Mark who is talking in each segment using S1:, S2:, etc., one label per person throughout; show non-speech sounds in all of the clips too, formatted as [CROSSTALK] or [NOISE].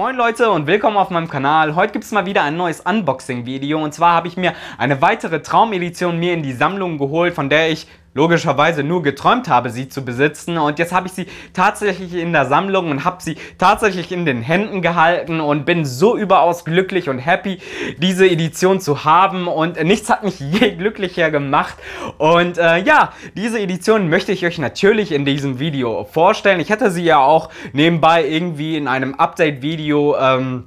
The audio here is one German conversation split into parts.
S1: Moin Leute und willkommen auf meinem Kanal. Heute gibt es mal wieder ein neues Unboxing-Video und zwar habe ich mir eine weitere Traumedition mir in die Sammlung geholt, von der ich logischerweise nur geträumt habe, sie zu besitzen. Und jetzt habe ich sie tatsächlich in der Sammlung und habe sie tatsächlich in den Händen gehalten und bin so überaus glücklich und happy, diese Edition zu haben. Und nichts hat mich je glücklicher gemacht. Und äh, ja, diese Edition möchte ich euch natürlich in diesem Video vorstellen. Ich hätte sie ja auch nebenbei irgendwie in einem Update-Video... Ähm,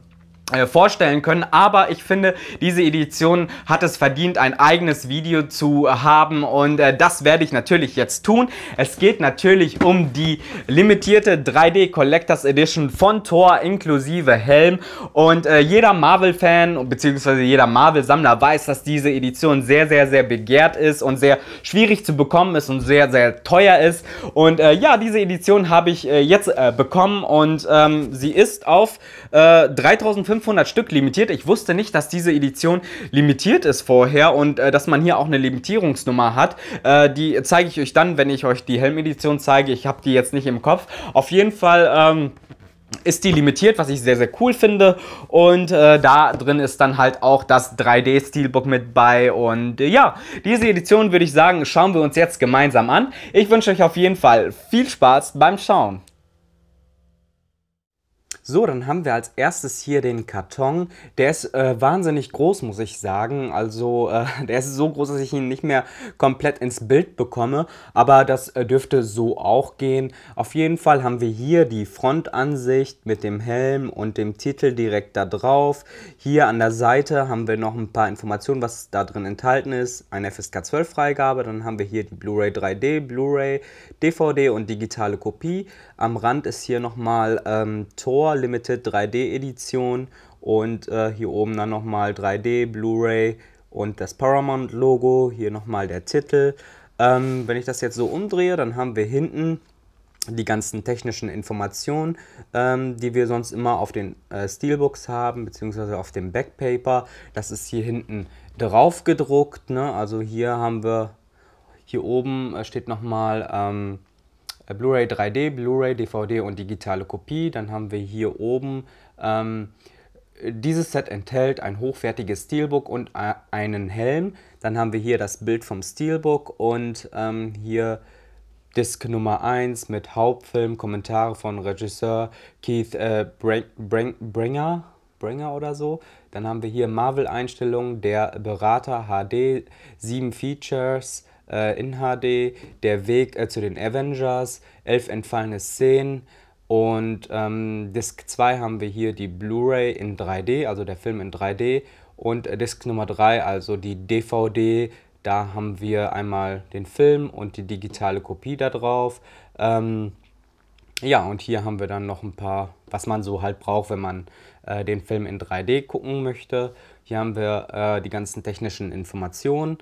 S1: äh, vorstellen können, aber ich finde, diese Edition hat es verdient, ein eigenes Video zu haben und äh, das werde ich natürlich jetzt tun. Es geht natürlich um die limitierte 3D Collectors Edition von Thor inklusive Helm und äh, jeder Marvel-Fan bzw. jeder Marvel-Sammler weiß, dass diese Edition sehr, sehr, sehr begehrt ist und sehr schwierig zu bekommen ist und sehr, sehr teuer ist und äh, ja, diese Edition habe ich äh, jetzt äh, bekommen und ähm, sie ist auf äh, 3040 500 Stück limitiert. Ich wusste nicht, dass diese Edition limitiert ist vorher und äh, dass man hier auch eine Limitierungsnummer hat. Äh, die zeige ich euch dann, wenn ich euch die Helm-Edition zeige. Ich habe die jetzt nicht im Kopf. Auf jeden Fall... Ähm, ist die limitiert, was ich sehr, sehr cool finde. Und äh, da drin ist dann halt auch das 3D-Steelbook mit bei. Und äh, ja, diese Edition würde ich sagen, schauen wir uns jetzt gemeinsam an. Ich wünsche euch auf jeden Fall viel Spaß beim Schauen. So, dann haben wir als erstes hier den Karton. Der ist äh, wahnsinnig groß, muss ich sagen. Also äh, [LAUGHS] der ist so groß, dass ich ihn nicht mehr komplett ins Bild bekomme. Aber das äh, dürfte so auch gehen. Auf jeden Fall haben wir hier die Frontansicht mit dem Helm und dem Titel direkt da drauf. Hier an der Seite haben wir noch ein paar Informationen, was da drin enthalten ist. Eine FSK 12 Freigabe. Dann haben wir hier die Blu-ray 3D, Blu-ray, DVD und digitale Kopie. Am Rand ist hier nochmal ähm, Tor Limited 3D Edition und äh, hier oben dann nochmal 3D, Blu-ray und das Paramount-Logo. Hier nochmal der Titel. Ähm, wenn ich das jetzt so umdrehe, dann haben wir hinten die ganzen technischen Informationen, ähm, die wir sonst immer auf den äh, Steelbooks haben, beziehungsweise auf dem Backpaper. Das ist hier hinten drauf gedruckt. Ne? Also hier haben wir, hier oben äh, steht nochmal... Ähm, äh, Blu-ray 3D, Blu-ray, DVD und digitale Kopie. Dann haben wir hier oben ähm, dieses Set enthält ein hochwertiges Steelbook und einen Helm. Dann haben wir hier das Bild vom Steelbook und ähm, hier Disc Nummer 1 mit Hauptfilm, Kommentare von Regisseur Keith äh, Bring, Bring, Bringer, Bringer oder so. Dann haben wir hier Marvel-Einstellungen, der Berater HD, 7 Features, äh, in HD, Der Weg äh, zu den Avengers, Elf entfallene Szenen und ähm, Disc 2 haben wir hier die Blu-ray in 3D, also der Film in 3D und äh, Disc Nummer 3, also die DVD. Da haben wir einmal den Film und die digitale Kopie da drauf. Ähm, ja, und hier haben wir dann noch ein paar, was man so halt braucht, wenn man äh, den Film in 3D gucken möchte. Hier haben wir äh, die ganzen technischen Informationen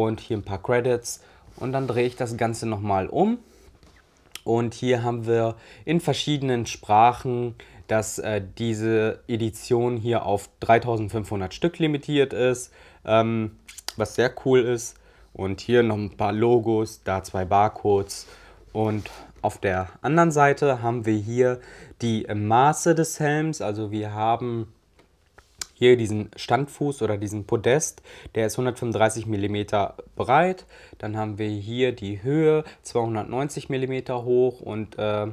S1: und hier ein paar Credits und dann drehe ich das Ganze nochmal um. Und hier haben wir in verschiedenen Sprachen, dass äh, diese Edition hier auf 3500 Stück limitiert ist, ähm, was sehr cool ist. Und hier noch ein paar Logos, da zwei Barcodes. Und auf der anderen Seite haben wir hier die Maße des Helms. Also wir haben hier diesen Standfuß oder diesen Podest, der ist 135 mm breit. Dann haben wir hier die Höhe 290 mm hoch und äh,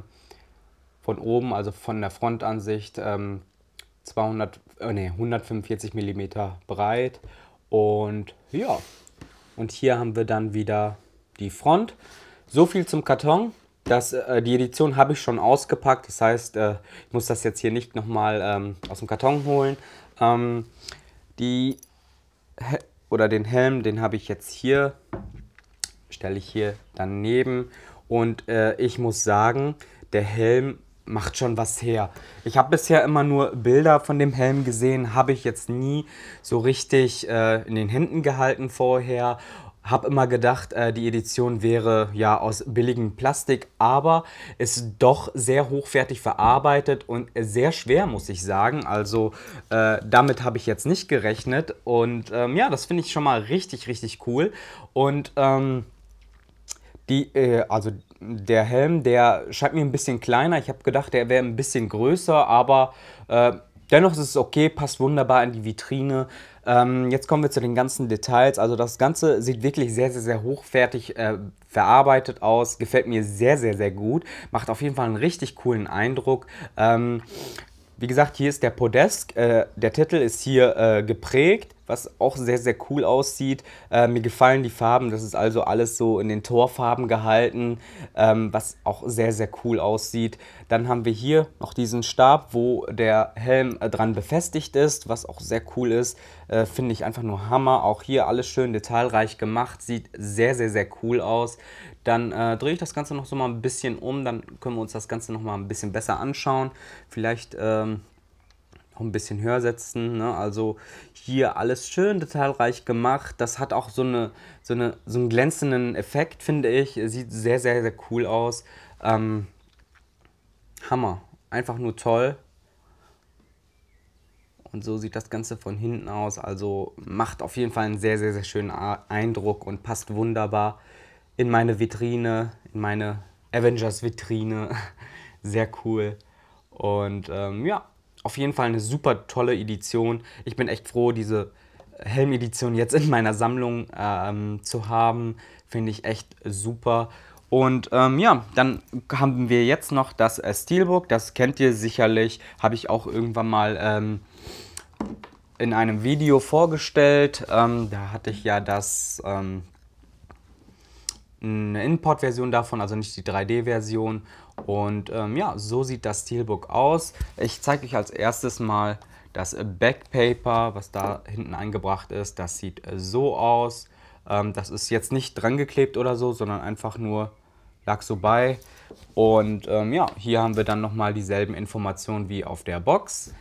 S1: von oben, also von der Frontansicht, ähm, 200, äh, nee, 145 mm breit. Und ja, und hier haben wir dann wieder die Front. So viel zum Karton. Das, äh, die Edition habe ich schon ausgepackt, das heißt, äh, ich muss das jetzt hier nicht nochmal ähm, aus dem Karton holen. Ähm, die He oder den Helm, den habe ich jetzt hier, stelle ich hier daneben und äh, ich muss sagen, der Helm macht schon was her. Ich habe bisher immer nur Bilder von dem Helm gesehen, habe ich jetzt nie so richtig äh, in den Händen gehalten vorher habe immer gedacht, äh, die Edition wäre ja aus billigem Plastik, aber ist doch sehr hochwertig verarbeitet und sehr schwer, muss ich sagen. Also äh, damit habe ich jetzt nicht gerechnet und ähm, ja, das finde ich schon mal richtig, richtig cool. Und ähm, die, äh, also der Helm, der scheint mir ein bisschen kleiner. Ich habe gedacht, der wäre ein bisschen größer, aber äh, dennoch ist es okay, passt wunderbar in die Vitrine. Ähm, jetzt kommen wir zu den ganzen Details. Also das Ganze sieht wirklich sehr, sehr, sehr hochwertig äh, verarbeitet aus. Gefällt mir sehr, sehr, sehr gut. Macht auf jeden Fall einen richtig coolen Eindruck. Ähm, wie gesagt, hier ist der Podest. Äh, der Titel ist hier äh, geprägt was auch sehr, sehr cool aussieht. Äh, mir gefallen die Farben, das ist also alles so in den Torfarben gehalten, ähm, was auch sehr, sehr cool aussieht. Dann haben wir hier noch diesen Stab, wo der Helm äh, dran befestigt ist, was auch sehr cool ist. Äh, Finde ich einfach nur Hammer. Auch hier alles schön detailreich gemacht, sieht sehr, sehr, sehr cool aus. Dann äh, drehe ich das Ganze noch so mal ein bisschen um, dann können wir uns das Ganze noch mal ein bisschen besser anschauen. Vielleicht... Ähm, ein bisschen höher setzen. Ne? Also hier alles schön detailreich gemacht. Das hat auch so, eine, so, eine, so einen glänzenden Effekt, finde ich. Sieht sehr, sehr, sehr cool aus. Ähm, Hammer. Einfach nur toll. Und so sieht das Ganze von hinten aus. Also macht auf jeden Fall einen sehr, sehr, sehr schönen Eindruck und passt wunderbar in meine Vitrine, in meine Avengers-Vitrine. [LAUGHS] Sehr cool. Und ähm, ja, auf jeden Fall eine super tolle Edition. Ich bin echt froh, diese Helm-Edition jetzt in meiner Sammlung ähm, zu haben. Finde ich echt super. Und ähm, ja, dann haben wir jetzt noch das äh, Steelbook. Das kennt ihr sicherlich. Habe ich auch irgendwann mal ähm, in einem Video vorgestellt. Ähm, da hatte ich ja das ähm, eine Import-Version davon, also nicht die 3D-Version. Und ähm, ja, so sieht das Steelbook aus. Ich zeige euch als erstes mal das Backpaper, was da hinten eingebracht ist. Das sieht äh, so aus. Ähm, das ist jetzt nicht dran geklebt oder so, sondern einfach nur lag so bei. Und ähm, ja, hier haben wir dann nochmal dieselben Informationen wie auf der Box.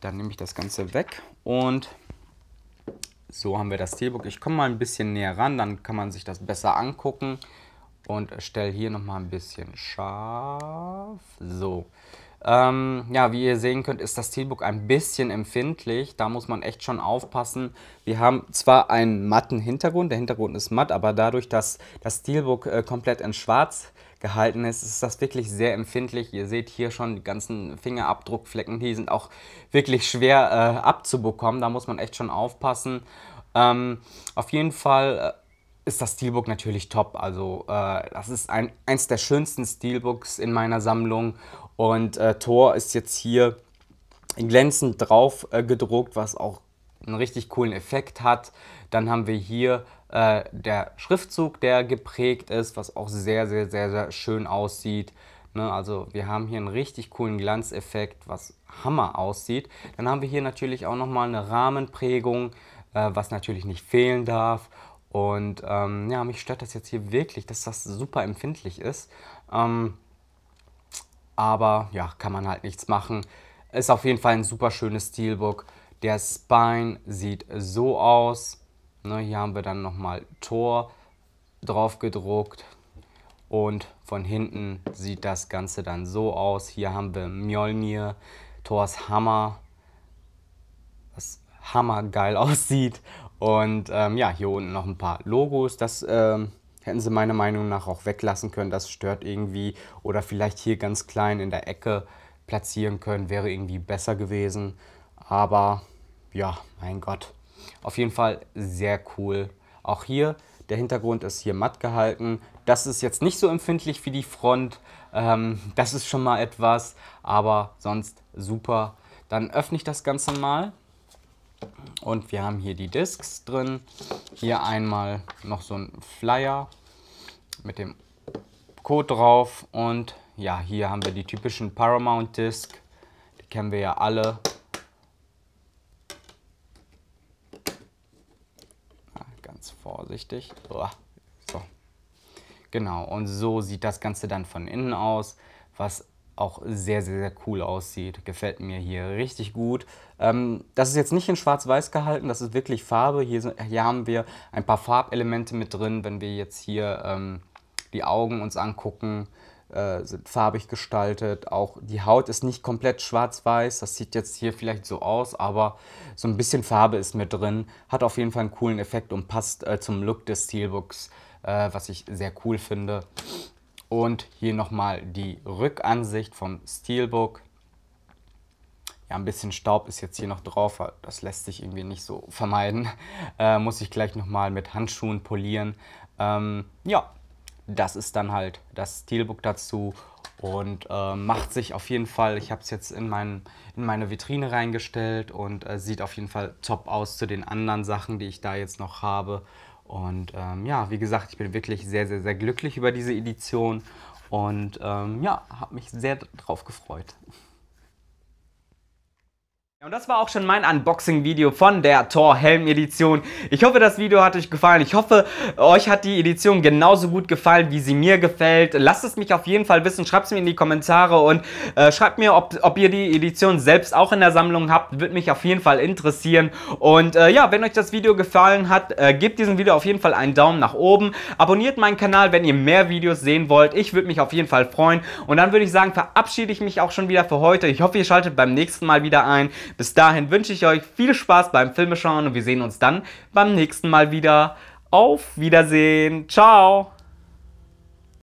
S1: Dann nehme ich das Ganze weg und so haben wir das Steelbook. Ich komme mal ein bisschen näher ran, dann kann man sich das besser angucken und stelle hier noch mal ein bisschen scharf. So. Ähm, ja, wie ihr sehen könnt, ist das Steelbook ein bisschen empfindlich. Da muss man echt schon aufpassen. Wir haben zwar einen matten Hintergrund, der Hintergrund ist matt, aber dadurch, dass das Steelbook äh, komplett in schwarz gehalten ist, ist das wirklich sehr empfindlich. Ihr seht hier schon die ganzen Fingerabdruckflecken, die sind auch wirklich schwer äh, abzubekommen. Da muss man echt schon aufpassen. Ähm, auf jeden Fall äh, ist das Steelbook natürlich top. Also äh, das ist ein, eins der schönsten Steelbooks in meiner Sammlung und äh, Thor ist jetzt hier glänzend drauf äh, gedruckt, was auch einen richtig coolen Effekt hat. Dann haben wir hier äh, der Schriftzug, der geprägt ist, was auch sehr, sehr, sehr, sehr schön aussieht. Ne, also wir haben hier einen richtig coolen Glanzeffekt, was Hammer aussieht. Dann haben wir hier natürlich auch nochmal eine Rahmenprägung, äh, was natürlich nicht fehlen darf. Und ähm, ja, mich stört das jetzt hier wirklich, dass das super empfindlich ist. Ähm, aber ja, kann man halt nichts machen. Ist auf jeden Fall ein super schönes Steelbook. Der Spine sieht so aus. Ne, hier haben wir dann nochmal Tor drauf gedruckt. Und von hinten sieht das Ganze dann so aus. Hier haben wir Mjolnir, Thors Hammer, was hammergeil [LAUGHS] aussieht. Und ähm, ja, hier unten noch ein paar Logos. Das ähm, hätten sie meiner Meinung nach auch weglassen können. Das stört irgendwie. Oder vielleicht hier ganz klein in der Ecke platzieren können. Wäre irgendwie besser gewesen. Aber ja, mein Gott. Auf jeden Fall sehr cool. Auch hier, der Hintergrund ist hier matt gehalten. Das ist jetzt nicht so empfindlich wie die Front. Ähm, das ist schon mal etwas. Aber sonst super. Dann öffne ich das Ganze mal und wir haben hier die Discs drin. Hier einmal noch so ein Flyer mit dem Code drauf. Und ja, hier haben wir die typischen Paramount Disc. Die kennen wir ja alle. Ah, ganz vorsichtig. So. Genau, und so sieht das Ganze dann von innen aus, was auch sehr, sehr, sehr cool aussieht. Gefällt mir hier richtig gut. Ähm, das ist jetzt nicht in schwarz-weiß gehalten, das ist wirklich Farbe. Hier, hier haben wir ein paar Farbelemente mit drin. Wenn wir jetzt hier ähm, die Augen uns angucken, äh, sind farbig gestaltet. Auch die Haut ist nicht komplett schwarz-weiß. Das sieht jetzt hier vielleicht so aus, aber so ein bisschen Farbe ist mit drin. Hat auf jeden Fall einen coolen Effekt und passt äh, zum Look des Steelbooks, äh, was ich sehr cool finde. Und hier nochmal die Rückansicht vom Steelbook. Ja, ein bisschen Staub ist jetzt hier noch drauf, das lässt sich irgendwie nicht so vermeiden. Äh, muss ich gleich nochmal mit Handschuhen polieren. Ähm, ja, das ist dann halt das Steelbook dazu und äh, macht sich auf jeden Fall, ich habe es jetzt in, mein, in meine Vitrine reingestellt und äh, sieht auf jeden Fall top aus zu den anderen Sachen, die ich da jetzt noch habe. Und ähm, ja, wie gesagt, ich bin wirklich sehr, sehr, sehr glücklich über diese Edition und ähm, ja, habe mich sehr drauf gefreut und das war auch schon mein Unboxing-Video von der Thor Helm Edition. Ich hoffe, das Video hat euch gefallen. Ich hoffe, euch hat die Edition genauso gut gefallen, wie sie mir gefällt. Lasst es mich auf jeden Fall wissen. Schreibt es mir in die Kommentare und äh, schreibt mir, ob, ob ihr die Edition selbst auch in der Sammlung habt. Wird mich auf jeden Fall interessieren. Und äh, ja, wenn euch das Video gefallen hat, äh, gebt diesem Video auf jeden Fall einen Daumen nach oben. Abonniert meinen Kanal, wenn ihr mehr Videos sehen wollt. Ich würde mich auf jeden Fall freuen. Und dann würde ich sagen, verabschiede ich mich auch schon wieder für heute. Ich hoffe, ihr schaltet beim nächsten Mal wieder ein. Bis dahin wünsche ich euch viel Spaß beim Filmeschauen und wir sehen uns dann beim nächsten Mal wieder. Auf Wiedersehen. Ciao.